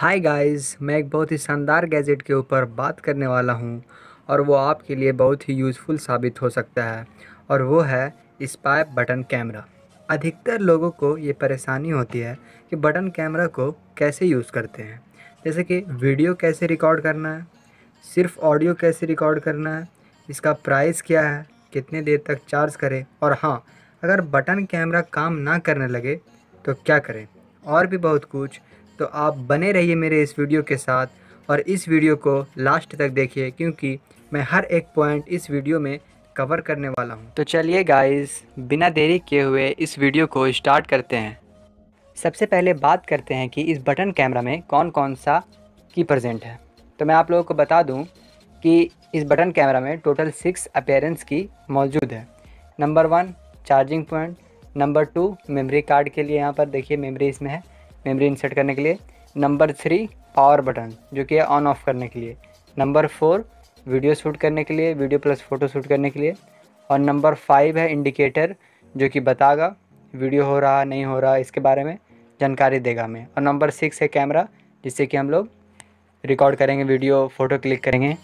hi guys मैं एक बहुत ही शानदार गैजेट के ऊपर बात करने वाला हूँ और वो आपके लिए बहुत ही यूज़फुल साबित हो सकता है और वो है स्पाइप बटन कैमरा अधिकतर लोगों को ये परेशानी होती है कि बटन कैमरा को कैसे यूज़ करते हैं जैसे कि वीडियो कैसे रिकॉर्ड करना है सिर्फ ऑडियो कैसे रिकॉर्ड करना है इसका प्राइस क्या है कितने देर तक चार्ज करें और हाँ अगर बटन कैमरा काम ना करने लगे तो क्या करें और भी बहुत कुछ तो आप बने रहिए मेरे इस वीडियो के साथ और इस वीडियो को लास्ट तक देखिए क्योंकि मैं हर एक पॉइंट इस वीडियो में कवर करने वाला हूँ तो चलिए गाइस बिना देरी किए हुए इस वीडियो को स्टार्ट करते हैं सबसे पहले बात करते हैं कि इस बटन कैमरा में कौन कौन सा की प्रजेंट है तो मैं आप लोगों को बता दूँ कि इस बटन कैमरा में टोटल सिक्स अपेयरेंस की मौजूद है number one charging point number two memory card के लिए यहाँ पर देखिए मेमोरी इसमें है मेमोरी इंसर्ट करने के लिए नंबर थ्री पावर बटन जो कि ऑन ऑफ करने के लिए नंबर फोर वीडियो शूट करने के लिए वीडियो प्लस फ़ोटो शूट करने के लिए और नंबर फाइव है इंडिकेटर जो कि बताएगा वीडियो हो रहा नहीं हो रहा इसके बारे में जानकारी देगा हमें और नंबर सिक्स है कैमरा जिससे कि हम लोग रिकॉर्ड करेंगे वीडियो फ़ोटो क्लिक करेंगे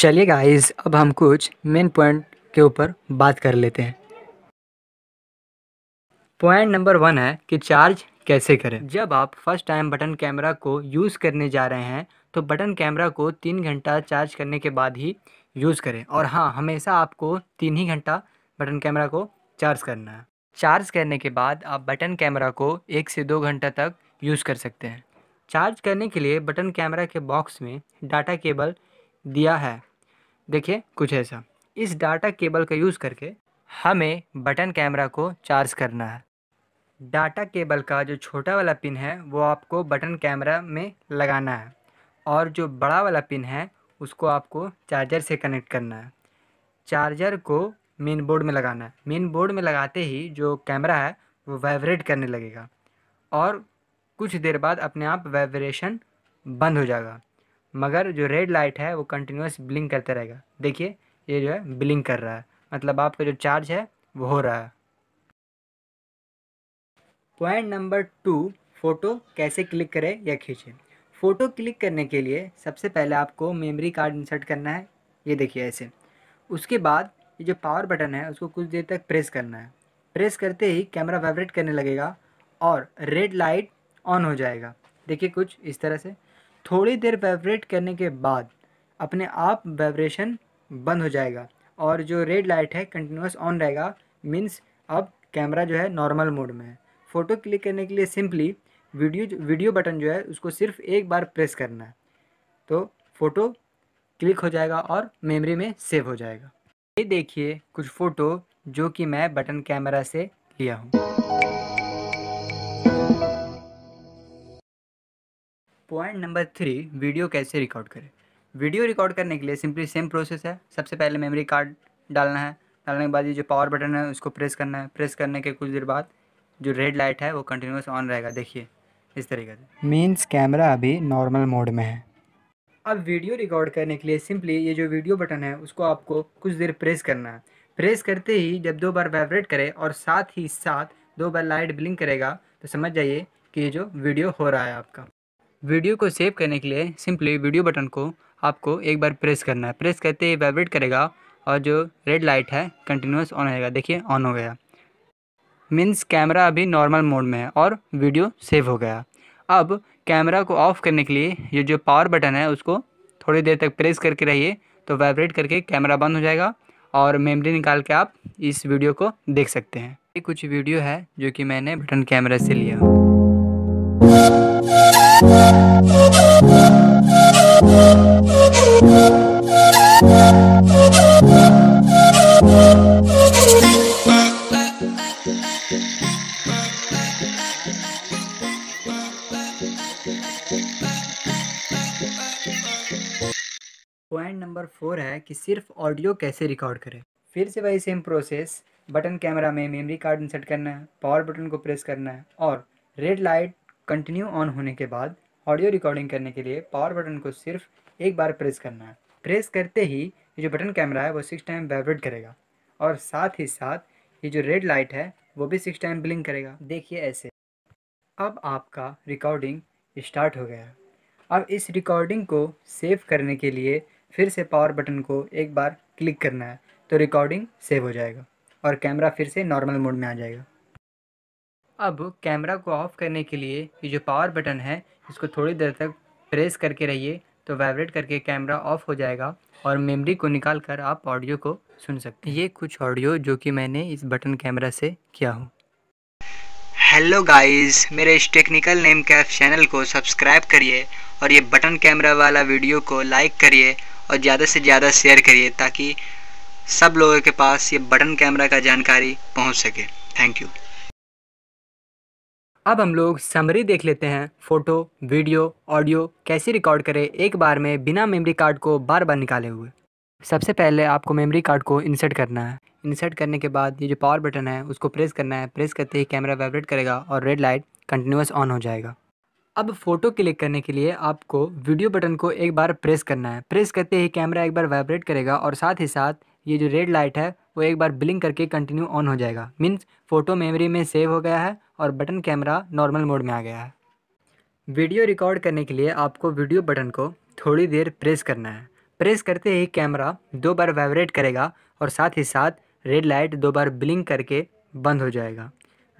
चलिए गाइस अब हम कुछ मेन पॉइंट के ऊपर बात कर लेते हैं पॉइंट नंबर वन है कि चार्ज कैसे करें जब आप फर्स्ट टाइम बटन कैमरा को यूज़ करने जा रहे हैं तो बटन कैमरा को तीन घंटा चार्ज करने के बाद ही यूज़ करें और हाँ हमेशा आपको तीन ही घंटा बटन कैमरा को चार्ज करना है चार्ज करने के बाद आप बटन कैमरा को एक से दो घंटा तक यूज़ कर सकते हैं चार्ज करने के लिए बटन कैमरा के बॉक्स में डाटा केबल दिया है देखिए कुछ ऐसा इस डाटा केबल का यूज़ करके हमें बटन कैमरा को चार्ज करना है डाटा केबल का जो छोटा वाला पिन है वो आपको बटन कैमरा में लगाना है और जो बड़ा वाला पिन है उसको आपको चार्जर से कनेक्ट करना है चार्जर को मेन बोर्ड में लगाना है मेन बोर्ड में लगाते ही जो कैमरा है वो वाइब्रेट करने लगेगा और कुछ देर बाद अपने आप वाइब्रेशन बंद हो जाएगा मगर जो रेड लाइट है वो कंटिन्यूस ब्लिंक करते रहेगा देखिए ये जो है बिलिंग कर रहा है मतलब आपका जो चार्ज है वो हो रहा है पॉइंट नंबर टू फ़ोटो कैसे क्लिक करें या खींचे फ़ोटो क्लिक करने के लिए सबसे पहले आपको मेमोरी कार्ड इंसर्ट करना है ये देखिए ऐसे उसके बाद ये जो पावर बटन है उसको कुछ देर तक प्रेस करना है प्रेस करते ही कैमरा वाइब्रेट करने लगेगा और रेड लाइट ऑन हो जाएगा देखिए कुछ इस तरह से थोड़ी देर वाइब्रेट करने के बाद अपने आप वाइब्रेशन बंद हो जाएगा और जो रेड लाइट है कंटिन्यूस ऑन रहेगा मीन्स अब कैमरा जो है नॉर्मल मोड में है फ़ोटो क्लिक करने के लिए सिंपली वीडियो वीडियो बटन जो है उसको सिर्फ एक बार प्रेस करना है तो फ़ोटो क्लिक हो जाएगा और मेमोरी में सेव हो जाएगा ये देखिए कुछ फ़ोटो जो कि मैं बटन कैमरा से लिया हूँ पॉइंट नंबर थ्री वीडियो कैसे रिकॉर्ड करें वीडियो रिकॉर्ड करने के लिए सिंपली सेम प्रोसेस है सबसे पहले मेमोरी कार्ड डालना है डालने के बाद ये जो पावर बटन है उसको प्रेस करना है प्रेस करने के कुछ देर बाद जो रेड लाइट है वो कंटिन्यूस ऑन रहेगा देखिए इस तरीके से मीन्स कैमरा अभी नॉर्मल मोड में है अब वीडियो रिकॉर्ड करने के लिए सिंपली ये जो वीडियो बटन है उसको आपको कुछ देर प्रेस करना है प्रेस करते ही जब दो बार वाइब्रेट करे और साथ ही साथ दो बार लाइट ब्लिंक करेगा तो समझ जाइए कि ये जो वीडियो हो रहा है आपका वीडियो को सेव करने के लिए सिंपली वीडियो बटन को आपको एक बार प्रेस करना है प्रेस करते ही वाइब्रेट करेगा और जो रेड लाइट है कंटिन्यूस ऑन रहेगा देखिए ऑन हो गया मीन्स कैमरा अभी नॉर्मल मोड में है और वीडियो सेव हो गया अब कैमरा को ऑफ़ करने के लिए ये जो पावर बटन है उसको थोड़ी देर तक प्रेस करके रहिए तो वाइब्रेट करके कैमरा बंद हो जाएगा और मेमोरी निकाल के आप इस वीडियो को देख सकते हैं ये कुछ वीडियो है जो कि मैंने बटन कैमरा से लिया पॉइंट नंबर फोर है कि सिर्फ ऑडियो कैसे रिकॉर्ड करें फिर से वही सेम प्रोसेस बटन कैमरा में मेमोरी कार्ड इंसर्ट करना है पावर बटन को प्रेस करना है और रेड लाइट कंटिन्यू ऑन होने के बाद ऑडियो रिकॉर्डिंग करने के लिए पावर बटन को सिर्फ एक बार प्रेस करना है प्रेस करते ही जो बटन कैमरा है वो सिक्स टाइम वाइब्रेट करेगा और साथ ही साथ ये जो रेड लाइट है वो भी सिक्स टाइम ब्लिंक करेगा देखिए ऐसे अब आपका रिकॉर्डिंग स्टार्ट हो गया अब इस रिकॉर्डिंग को सेव करने के लिए फिर से पावर बटन को एक बार क्लिक करना है तो रिकॉर्डिंग सेव हो जाएगा और कैमरा फिर से नॉर्मल मोड में आ जाएगा अब कैमरा को ऑफ करने के लिए ये जो पावर बटन है इसको थोड़ी देर तक प्रेस करके रहिए तो वाइब्रेट करके कैमरा ऑफ हो जाएगा और मेमोरी को निकाल कर आप ऑडियो को सुन सकते हैं ये कुछ ऑडियो जो कि मैंने इस बटन कैमरा से किया हूँ हेलो गाइस मेरे इस टेक्निकल नेम कैफ चैनल को सब्सक्राइब करिए और ये बटन कैमरा वाला वीडियो को लाइक करिए और ज़्यादा से ज़्यादा शेयर करिए ताकि सब लोगों के पास ये बटन कैमरा का जानकारी पहुंच सके थैंक यू अब हम लोग समरी देख लेते हैं फ़ोटो वीडियो ऑडियो कैसे रिकॉर्ड करें एक बार में बिना मेमोरी कार्ड को बार बार निकाले हुए सबसे पहले आपको मेमोरी कार्ड को इंसर्ट करना है इंसर्ट करने के बाद ये जो पावर बटन है उसको प्रेस करना है प्रेस करते ही कैमरा वाइब्रेट करेगा और रेड लाइट कंटिन्यूस ऑन हो जाएगा अब फोटो क्लिक करने के लिए आपको वीडियो बटन को एक बार प्रेस करना है प्रेस करते ही कैमरा एक बार वाइब्रेट करेगा और साथ ही साथ ये जो रेड लाइट है वो एक बार ब्लिंक करके कंटिन्यू ऑन हो जाएगा मीन्स फ़ोटो मेमोरी में सेव हो गया है और बटन कैमरा नॉर्मल मोड में आ गया है वीडियो रिकॉर्ड करने के लिए आपको वीडियो बटन को थोड़ी देर प्रेस करना है प्रेस करते ही कैमरा दो बार वाइब्रेट करेगा और साथ ही साथ रेड लाइट दो बार ब्लिंक करके बंद हो जाएगा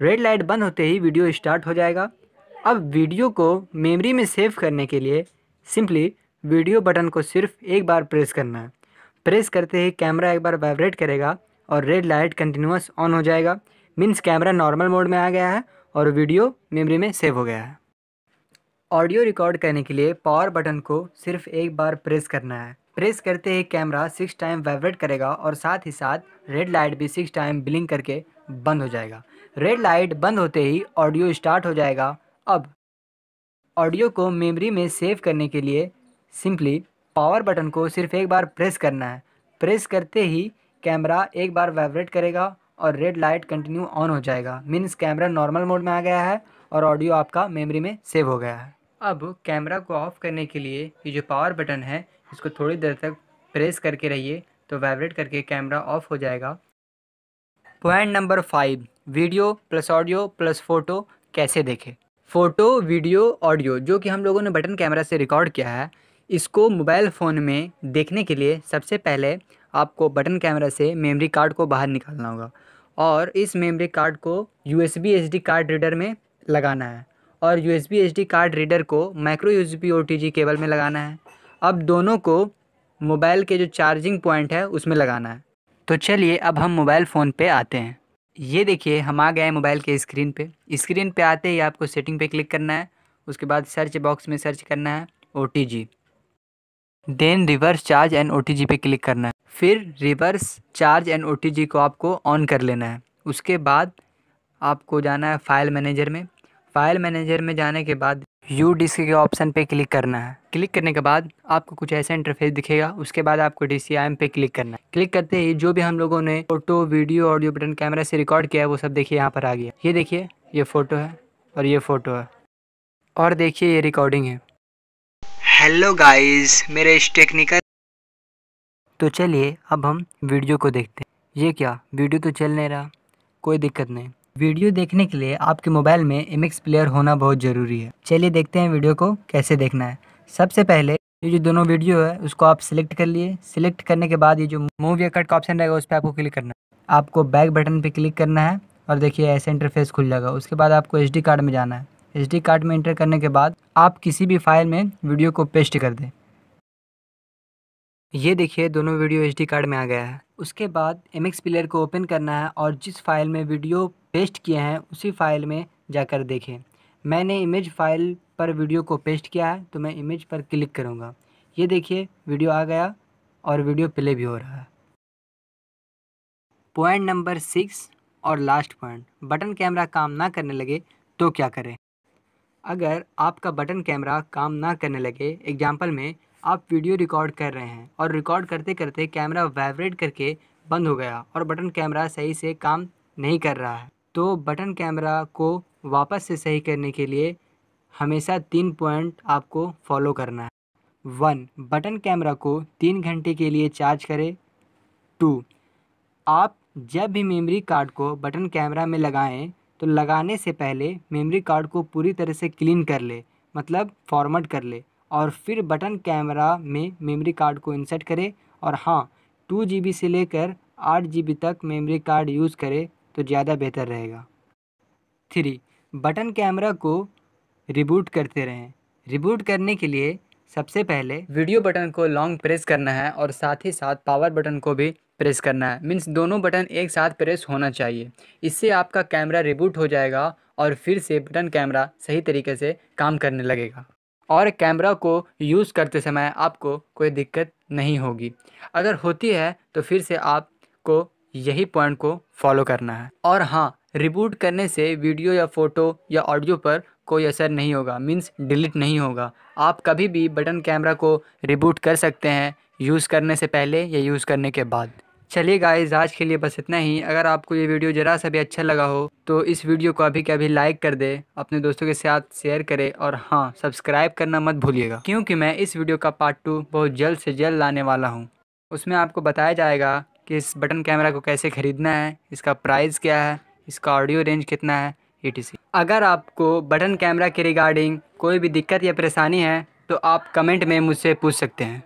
रेड लाइट बंद होते ही वीडियो स्टार्ट हो जाएगा अब वीडियो को मेमोरी में सेव करने के लिए सिंपली वीडियो बटन को सिर्फ एक बार प्रेस करना है प्रेस करते ही कैमरा एक बार वाइब्रेट करेगा और रेड लाइट कंटिन्यूस ऑन हो जाएगा मीन्स कैमरा नॉर्मल मोड में आ गया है और वीडियो मेमोरी में सेव हो गया है ऑडियो रिकॉर्ड करने के लिए पावर बटन को सिर्फ एक बार प्रेस करना है प्रेस करते ही कैमरा सिक्स टाइम वाइब्रेट करेगा और साथ ही साथ रेड लाइट भी सिक्स टाइम ब्लिंक करके बंद हो जाएगा रेड लाइट बंद होते ही ऑडियो स्टार्ट हो जाएगा अब ऑडियो को मेमोरी में सेव करने के लिए सिंपली पावर बटन को सिर्फ एक बार प्रेस करना है प्रेस करते ही कैमरा एक बार वाइब्रेट करेगा और रेड लाइट कंटिन्यू ऑन हो जाएगा मीन्स कैमरा नॉर्मल मोड में आ गया है और ऑडियो आपका मेमोरी में सेव हो गया है अब कैमरा को ऑफ करने के लिए ये जो पावर बटन है इसको थोड़ी देर तक प्रेस करके रहिए तो वाइब्रेट करके कैमरा ऑफ हो जाएगा point number five video plus audio plus photo कैसे देखें फ़ोटो वीडियो ऑडियो जो कि हम लोगों ने बटन कैमरा से रिकॉर्ड किया है इसको मोबाइल फ़ोन में देखने के लिए सबसे पहले आपको बटन कैमरा से मेमोरी कार्ड को बाहर निकालना होगा और इस मेमोरी कार्ड को यू एस कार्ड रीडर में लगाना है और यू एस कार्ड रीडर को माइक्रो यू जी केबल में लगाना है अब दोनों को मोबाइल के जो चार्जिंग पॉइंट है उसमें लगाना है तो चलिए अब हम मोबाइल फ़ोन पे आते हैं ये देखिए हम आ गए मोबाइल के स्क्रीन पे स्क्रीन पे आते ही आपको सेटिंग पे क्लिक करना है उसके बाद सर्च बॉक्स में सर्च करना है O then reverse charge and O पे क्लिक करना है फिर रिवर्स चार्ज एंड ओ को आपको ऑन कर लेना है उसके बाद आपको जाना है फाइल मैनेजर में फाइल मैनेजर में जाने के बाद यू डिस्क के ऑप्शन पे क्लिक करना है क्लिक करने के बाद आपको कुछ ऐसा इंटरफेस दिखेगा उसके बाद आपको डी सी आई एम पे क्लिक करना है क्लिक करते ही जो भी हम लोगों ने photo video audio button camera से रिकॉर्ड किया है वो सब देखिए यहाँ पर आ गया ये देखिए ये फ़ोटो है और ये फ़ोटो है और देखिए ये रिकॉर्डिंग है हेलो गाइज मेरे इस टेक्निकल तो चलिए अब हम वीडियो को देखते हैं ये क्या वीडियो तो चल नहीं रहा कोई दिक्कत नहीं वीडियो देखने के लिए आपके मोबाइल में एम प्लेयर होना बहुत ज़रूरी है चलिए देखते हैं वीडियो को कैसे देखना है सबसे पहले ये जो दोनों वीडियो है उसको आप सिलेक्ट कर लिए सिलेक्ट करने के बाद ये जो मूव या कट का ऑप्शन रहेगा उस पर आपको क्लिक करना है आपको बैक बटन पर क्लिक करना है और देखिए ऐसे इंटरफेस खुल जाएगा उसके बाद आपको एच कार्ड में जाना है एच कार्ड में इंटर करने के बाद आप किसी भी फाइल में वीडियो को पेस्ट कर दें ये देखिए दोनों वीडियो एच कार्ड में आ गया है उसके बाद एम प्लेयर को ओपन करना है और जिस फाइल में वीडियो पेस्ट किए हैं उसी फाइल में जाकर देखें मैंने इमेज फाइल पर वीडियो को पेस्ट किया है तो मैं इमेज पर क्लिक करूँगा ये देखिए वीडियो आ गया और वीडियो प्ले भी हो रहा है पॉइंट नंबर सिक्स और लास्ट पॉइंट बटन कैमरा काम ना करने लगे तो क्या करें अगर आपका बटन कैमरा काम ना करने लगे एग्जाम्पल में आप वीडियो रिकॉर्ड कर रहे हैं और रिकॉर्ड करते करते कैमरा वाइब्रेट करके बंद हो गया और बटन कैमरा सही से काम नहीं कर रहा है तो बटन कैमरा को वापस से सही करने के लिए हमेशा तीन पॉइंट आपको फॉलो करना है वन बटन कैमरा को तीन घंटे के लिए चार्ज करें टू आप जब भी मेमोरी कार्ड को बटन कैमरा में लगाएं तो लगाने से पहले मेमोरी कार्ड को पूरी तरह से क्लीन कर ले मतलब फॉर्मेट कर ले और फिर बटन कैमरा में मेमोरी कार्ड को इंसर्ट करें और हाँ टू जी से लेकर आठ जी तक मेमोरी कार्ड यूज़ करें तो ज़्यादा बेहतर रहेगा थ्री बटन कैमरा को रिबूट करते रहें रिबूट करने के लिए सबसे पहले वीडियो बटन को लॉन्ग प्रेस करना है और साथ ही साथ पावर बटन को भी प्रेस करना है मीन्स दोनों बटन एक साथ प्रेस होना चाहिए इससे आपका कैमरा रिबूट हो जाएगा और फिर से बटन कैमरा सही तरीके से काम करने लगेगा और कैमरा को यूज़ करते समय आपको कोई दिक्कत नहीं होगी अगर होती है तो फिर से आपको यही पॉइंट को फॉलो करना है और हाँ रिबूट करने से वीडियो या फ़ोटो या ऑडियो पर कोई असर नहीं होगा मीन्स डिलीट नहीं होगा आप कभी भी बटन कैमरा को रिबूट कर सकते हैं यूज़ करने से पहले या यूज़ करने के बाद चलिए गाइस आज के लिए बस इतना ही अगर आपको ये वीडियो ज़रा सा भी अच्छा लगा हो तो इस वीडियो को अभी के अभी लाइक कर दे अपने दोस्तों के साथ शेयर करें और हाँ सब्सक्राइब करना मत भूलिएगा क्योंकि मैं इस वीडियो का पार्ट टू बहुत जल्द से जल्द लाने वाला हूँ उसमें आपको बताया जाएगा कि इस बटन कैमरा को कैसे ख़रीदना है इसका प्राइस क्या है इसका ऑडियो रेंज कितना है ई अगर आपको बटन कैमरा के रिगार्डिंग कोई भी दिक्कत या परेशानी है तो आप कमेंट में मुझसे पूछ सकते हैं